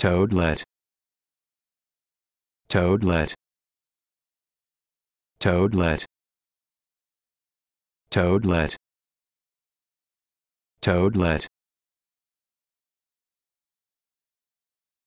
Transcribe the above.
Toadlet Toadlet Toadlet Toadlet Toadlet